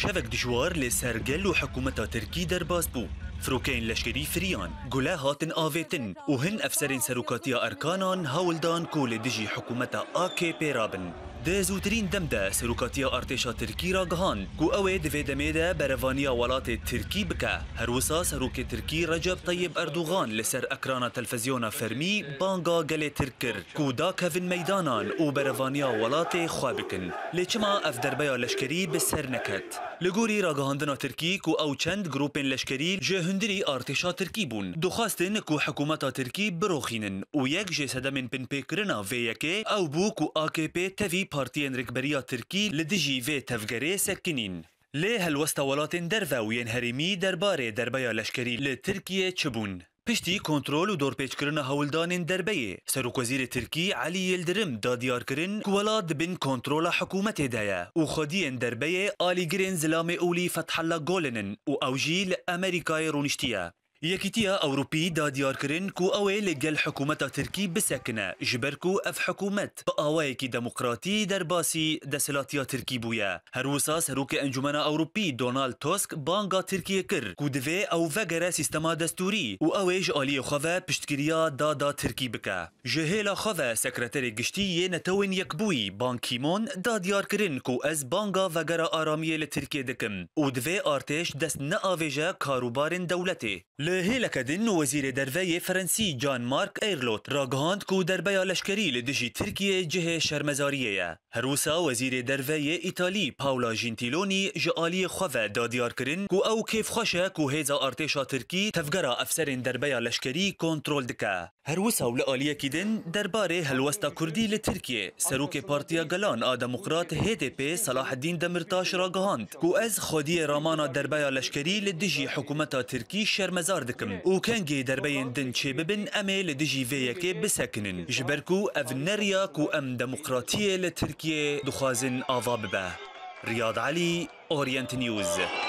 شبك دجوار لسرجل حكومة تركي در باسبو فروكين لشكري فريان قلا هاتن آفيتن وهن أفسرين سروكاتيا أركانان هاولدان كول دجي حكومة آكي بيرابن ده زودترین دم ده سروکاتیا ارتشا ترکی را گهان کو اوه دوی دمه ده برفانیا ولات ترکی بکه هر وسا ترکی رجب طیب اردوغان لسر اکران تلفزیون فرمی بانگا گل ترک کر کو دا کفن میدانان او برفانیا ولات خوابکن لچما اف دربیا لشکری بسر نکت لگوری را گهاندنا ترکی کو او چند گروپن لشکری جهندری ارتشا ترکی بون دخواستن کو حکومتا ترکی بروخینن او یک سدمن پن پیکرنا ویکه او بو کو AKP تفی بارتيين ركبرية تركي لدجي في تفجري سكنين ليه هلوستا ولاتن درووين هرمي درباري دربيا لشكري لتركيا تشبون پشتی کنترل و دورپیچ کردن هولدان هولدانین دربیه سرک وزیر ترکی علی یلدرم دادیار کردن کوالاد بن کنترل حکومت دایه و خودی خودین دربیه گرین زلام اولی فتح الله گولنن و اوجیل امریکای رونشتیه یکیتیا اوروبی دادیار دادیارکردن و ئەوەی لەگەل حکومت ترکی بسکنه جبر کو اف حکومت با حکوومەت که ئاوایەکی در باسی دەسەلاتیا ترکی هر هەروسا سەرروکە ئەنجومەنە اوروبی دونالد توسک بانگا ترکیە کرد و دەوێ ئەو ڤەگەرە سیستەما دەستوری و ئەوێژ ئالیە خۆڤە پشتگیریا دادا ترکی بکە ژهێلا خۆڤە سکرتر گشتی یەنەتەوین یەکبووی بانکیمۆن دادیارکردن و ئەس بانگا ڤەگەرە ئارامیە لە ترکێ دەکەم و دەوێ ئارتێش دەست نەئاوێژە کاروبارن دەولەتێ لهیلک دن وزیر دروی فرانسی جان مارک ایرلوت را گهاند کو بیا لشکری لدجی ترکیه جه شرمزاریه هروسا وزیر دروی ایتالی پاولا جنتیلونی جعالی خواه دادیار کرن کو او کیف خوشه کو هیزا ارتشا ترکی تفگرا در بیا لشکری کنترول دکه هروسا و لعالیه کدن در باره هلوستا کردی لترکیه سروک پارتیا گلان آدموقرات هیده پی صلاح الدین دمرتاش را گهاند کو از خودی رامانا در بیا لشکری لدجی حکومتا ترکی شرمزاریه دار دکم و جي دربين دن چه ببن امه لدجی ویکه بسکنن جبرکو او نریاک ام ديمقراطيه لتركيا دخازن اضاببه رياض علي اورينت نيوز